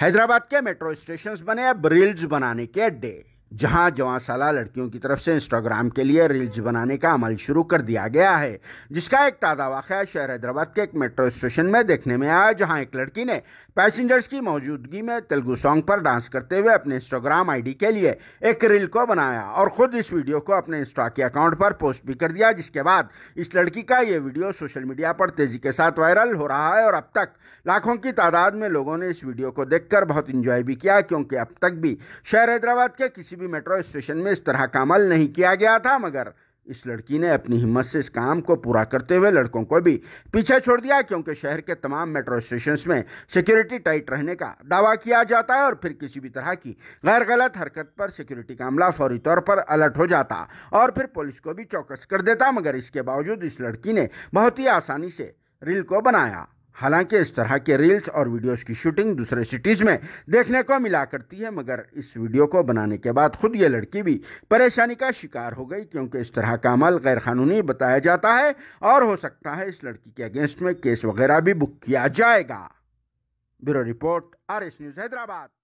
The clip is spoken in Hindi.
हैदराबाद के मेट्रो स्टेशन बने अब रील्स बनाने के अड्डे जहां जवासाला लड़कियों की तरफ से इंस्टाग्राम के लिए रील्स बनाने का अमल शुरू कर दिया गया है जिसका एक ताज़ा वाक़ शहर हैदराबाद के एक मेट्रो स्टेशन में देखने में आया जहां एक लड़की ने पैसेंजर्स की मौजूदगी में तेलुगु सॉन्ग पर डांस करते हुए अपने इंस्टाग्राम आईडी के लिए एक रील को बनाया और ख़ुद इस वीडियो को अपने इंस्टा के अकाउंट पर पोस्ट भी कर दिया जिसके बाद इस लड़की का ये वीडियो सोशल मीडिया पर तेज़ी के साथ वायरल हो रहा है और अब तक लाखों की तादाद में लोगों ने इस वीडियो को देखकर बहुत इंजॉय भी किया क्योंकि अब तक भी शहर हैदराबाद के किसी भी मेट्रो स्टेशन में इस तरह का अमल नहीं किया गया था मगर इस लड़की ने अपनी हिम्मत से इस काम को पूरा करते हुए लड़कों को भी पीछे छोड़ दिया क्योंकि शहर के तमाम मेट्रो स्टेशन में सिक्योरिटी टाइट रहने का दावा किया जाता है और फिर किसी भी तरह की गैर गलत हरकत पर सिक्योरिटी का अमला फौरी तौर पर अलर्ट हो जाता और फिर पुलिस को भी चौकस कर देता मगर इसके बावजूद इस लड़की ने बहुत ही आसानी से रिल को बनाया हालांकि इस तरह के रील्स और वीडियोस की शूटिंग दूसरे सिटीज़ में देखने को मिला करती है मगर इस वीडियो को बनाने के बाद खुद ये लड़की भी परेशानी का शिकार हो गई क्योंकि इस तरह का अमल गैरकानूनी बताया जाता है और हो सकता है इस लड़की के अगेंस्ट में केस वगैरह भी बुक किया जाएगा bureau report R S news Hyderabad